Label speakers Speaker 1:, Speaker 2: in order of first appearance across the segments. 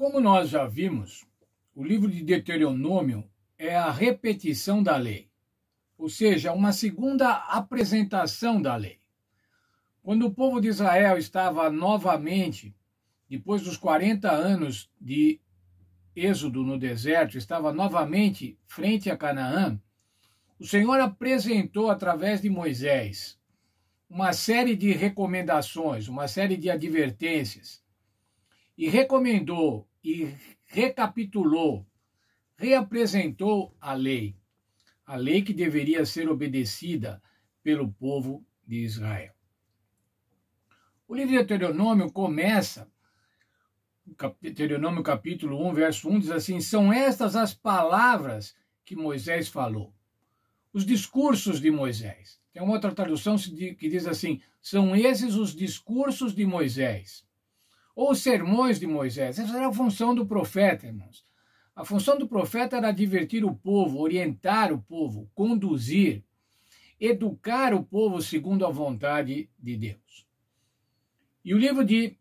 Speaker 1: Como nós já vimos, o livro de Deuteronômio é a repetição da lei, ou seja, uma segunda apresentação da lei. Quando o povo de Israel estava novamente, depois dos 40 anos de êxodo no deserto, estava novamente frente a Canaã, o Senhor apresentou através de Moisés uma série de recomendações, uma série de advertências, e recomendou e recapitulou, reapresentou a lei, a lei que deveria ser obedecida pelo povo de Israel. O livro de Deuteronômio começa, Deuteronômio capítulo 1, verso 1, diz assim: São estas as palavras que Moisés falou, os discursos de Moisés. Tem uma outra tradução que diz assim: São esses os discursos de Moisés ou os sermões de Moisés. Essa era a função do profeta, irmãos. A função do profeta era divertir o povo, orientar o povo, conduzir, educar o povo segundo a vontade de Deus. E o livro de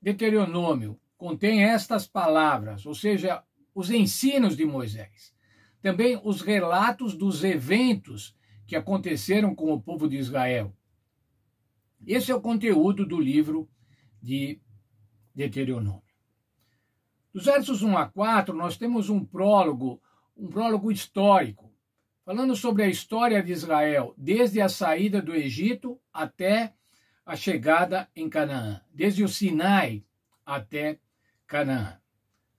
Speaker 1: Deuteronômio contém estas palavras, ou seja, os ensinos de Moisés, também os relatos dos eventos que aconteceram com o povo de Israel. Esse é o conteúdo do livro de Deuteronômio. Dos versos 1 a 4, nós temos um prólogo, um prólogo histórico, falando sobre a história de Israel, desde a saída do Egito até a chegada em Canaã, desde o Sinai até Canaã.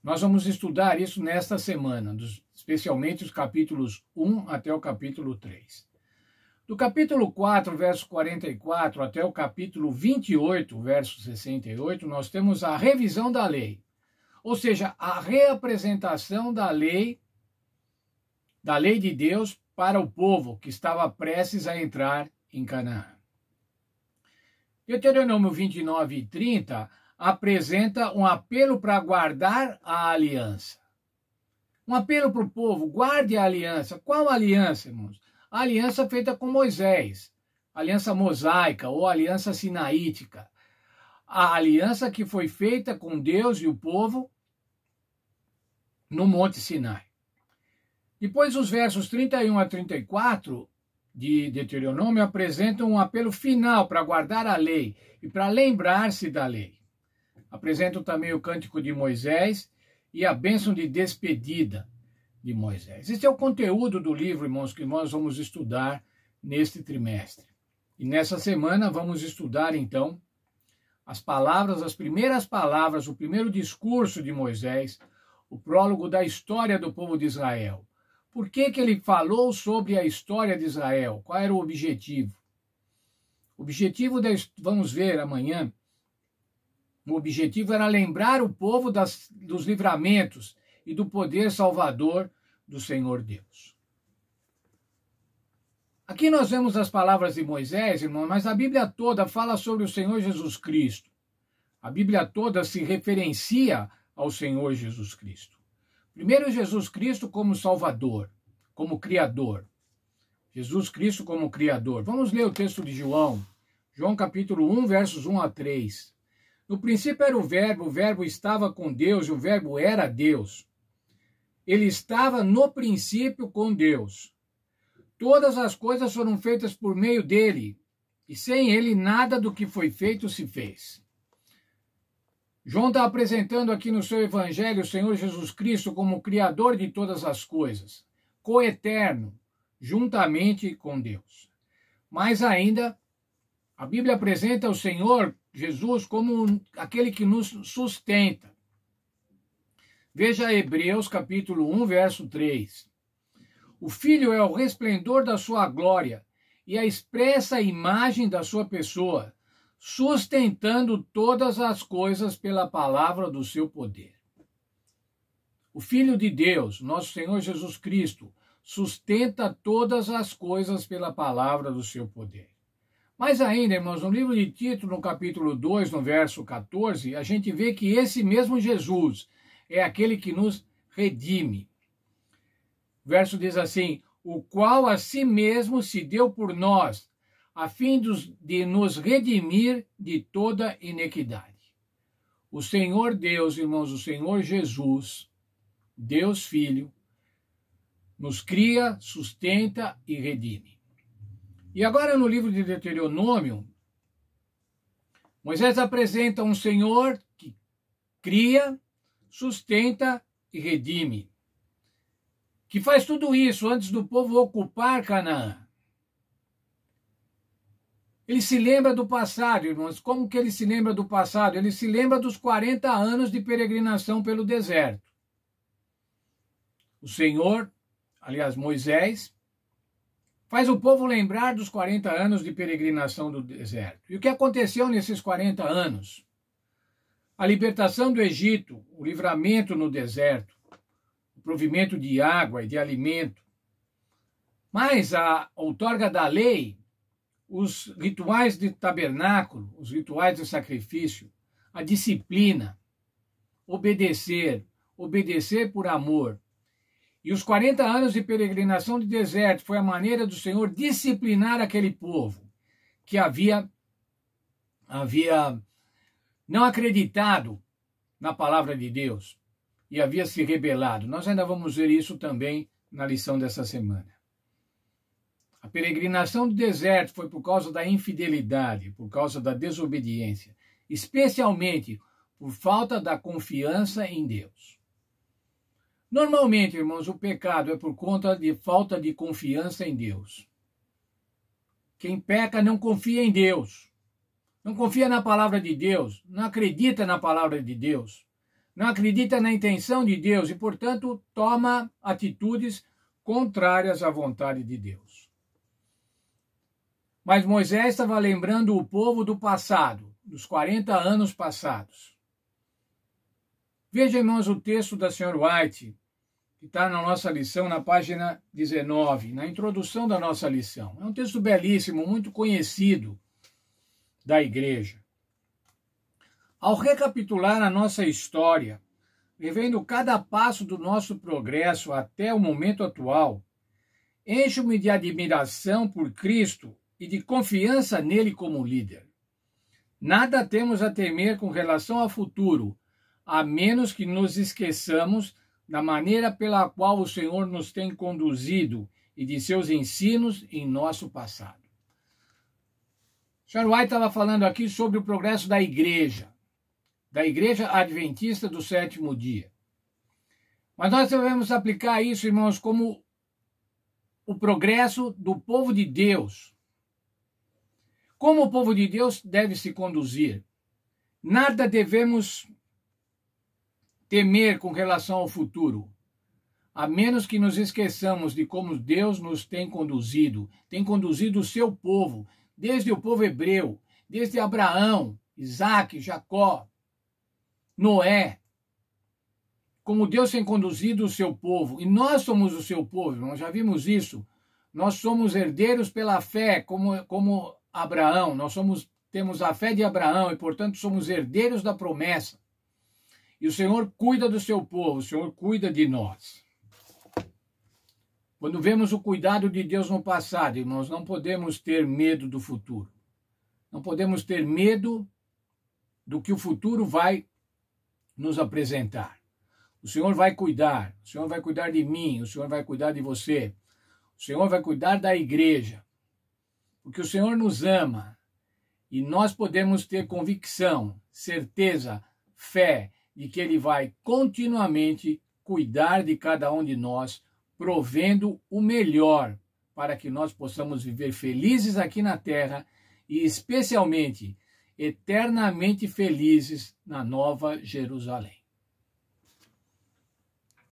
Speaker 1: Nós vamos estudar isso nesta semana, especialmente os capítulos 1 até o capítulo 3. Do capítulo 4, verso 44 até o capítulo 28, verso 68, nós temos a revisão da lei, ou seja, a reapresentação da lei, da lei de Deus para o povo que estava prestes a entrar em Canaã. Deuteronômio 29 e 30 apresenta um apelo para guardar a aliança. Um apelo para o povo, guarde a aliança. Qual aliança, irmãos? a aliança feita com Moisés, aliança mosaica ou aliança sinaítica, a aliança que foi feita com Deus e o povo no Monte Sinai. Depois, os versos 31 a 34 de Deuteronômio apresentam um apelo final para guardar a lei e para lembrar-se da lei. Apresentam também o cântico de Moisés e a bênção de despedida, de Moisés. Esse é o conteúdo do livro, irmãos, que nós vamos estudar neste trimestre. E nessa semana vamos estudar, então, as palavras, as primeiras palavras, o primeiro discurso de Moisés, o prólogo da história do povo de Israel. Por que, que ele falou sobre a história de Israel? Qual era o objetivo? O objetivo, vamos ver amanhã, o objetivo era lembrar o povo das, dos livramentos e do poder salvador do Senhor Deus. Aqui nós vemos as palavras de Moisés, irmão, mas a Bíblia toda fala sobre o Senhor Jesus Cristo. A Bíblia toda se referencia ao Senhor Jesus Cristo. Primeiro, Jesus Cristo como Salvador, como Criador. Jesus Cristo como Criador. Vamos ler o texto de João, João capítulo 1, versos 1 a 3. No princípio era o Verbo, o Verbo estava com Deus e o Verbo era Deus. Ele estava no princípio com Deus. Todas as coisas foram feitas por meio dele, e sem ele nada do que foi feito se fez. João está apresentando aqui no seu Evangelho o Senhor Jesus Cristo como Criador de todas as coisas, coeterno, juntamente com Deus. Mas ainda, a Bíblia apresenta o Senhor Jesus como aquele que nos sustenta. Veja Hebreus capítulo 1, verso 3. O Filho é o resplendor da sua glória e a expressa imagem da sua pessoa, sustentando todas as coisas pela palavra do seu poder. O Filho de Deus, nosso Senhor Jesus Cristo, sustenta todas as coisas pela palavra do seu poder. Mas ainda, irmãos, no livro de Tito, no capítulo 2, no verso 14, a gente vê que esse mesmo Jesus, é aquele que nos redime. O verso diz assim: O qual a si mesmo se deu por nós, a fim de nos redimir de toda iniquidade. O Senhor Deus, irmãos, o Senhor Jesus, Deus Filho, nos cria, sustenta e redime. E agora no livro de Deuteronômio, Moisés apresenta um Senhor que cria, sustenta e redime. Que faz tudo isso antes do povo ocupar Canaã. Ele se lembra do passado, irmãos. Como que ele se lembra do passado? Ele se lembra dos 40 anos de peregrinação pelo deserto. O Senhor, aliás, Moisés, faz o povo lembrar dos 40 anos de peregrinação do deserto. E o que aconteceu nesses 40 anos? A libertação do Egito, o livramento no deserto, o provimento de água e de alimento. Mas a outorga da lei, os rituais de tabernáculo, os rituais de sacrifício, a disciplina, obedecer, obedecer por amor. E os 40 anos de peregrinação de deserto foi a maneira do Senhor disciplinar aquele povo que havia havia não acreditado na palavra de Deus e havia se rebelado. Nós ainda vamos ver isso também na lição dessa semana. A peregrinação do deserto foi por causa da infidelidade, por causa da desobediência, especialmente por falta da confiança em Deus. Normalmente, irmãos, o pecado é por conta de falta de confiança em Deus. Quem peca não confia em Deus não confia na palavra de Deus, não acredita na palavra de Deus, não acredita na intenção de Deus e, portanto, toma atitudes contrárias à vontade de Deus. Mas Moisés estava lembrando o povo do passado, dos 40 anos passados. Veja, irmãos, o texto da senhora White, que está na nossa lição, na página 19, na introdução da nossa lição. É um texto belíssimo, muito conhecido da Igreja. Ao recapitular a nossa história, revendo cada passo do nosso progresso até o momento atual, encho-me de admiração por Cristo e de confiança nele como líder. Nada temos a temer com relação ao futuro, a menos que nos esqueçamos da maneira pela qual o Senhor nos tem conduzido e de seus ensinos em nosso passado. Sean White estava falando aqui sobre o progresso da igreja, da igreja adventista do sétimo dia. Mas nós devemos aplicar isso, irmãos, como o progresso do povo de Deus. Como o povo de Deus deve se conduzir? Nada devemos temer com relação ao futuro, a menos que nos esqueçamos de como Deus nos tem conduzido, tem conduzido o seu povo, desde o povo hebreu, desde Abraão, Isaac, Jacó, Noé, como Deus tem conduzido o seu povo, e nós somos o seu povo, nós já vimos isso. Nós somos herdeiros pela fé, como, como Abraão, nós somos temos a fé de Abraão e, portanto, somos herdeiros da promessa. E o Senhor cuida do seu povo, o Senhor cuida de nós. Quando vemos o cuidado de Deus no passado, irmãos, não podemos ter medo do futuro. Não podemos ter medo do que o futuro vai nos apresentar. O Senhor vai cuidar, o Senhor vai cuidar de mim, o Senhor vai cuidar de você, o Senhor vai cuidar da igreja, porque o Senhor nos ama e nós podemos ter convicção, certeza, fé de que Ele vai continuamente cuidar de cada um de nós provendo o melhor para que nós possamos viver felizes aqui na terra e, especialmente, eternamente felizes na Nova Jerusalém.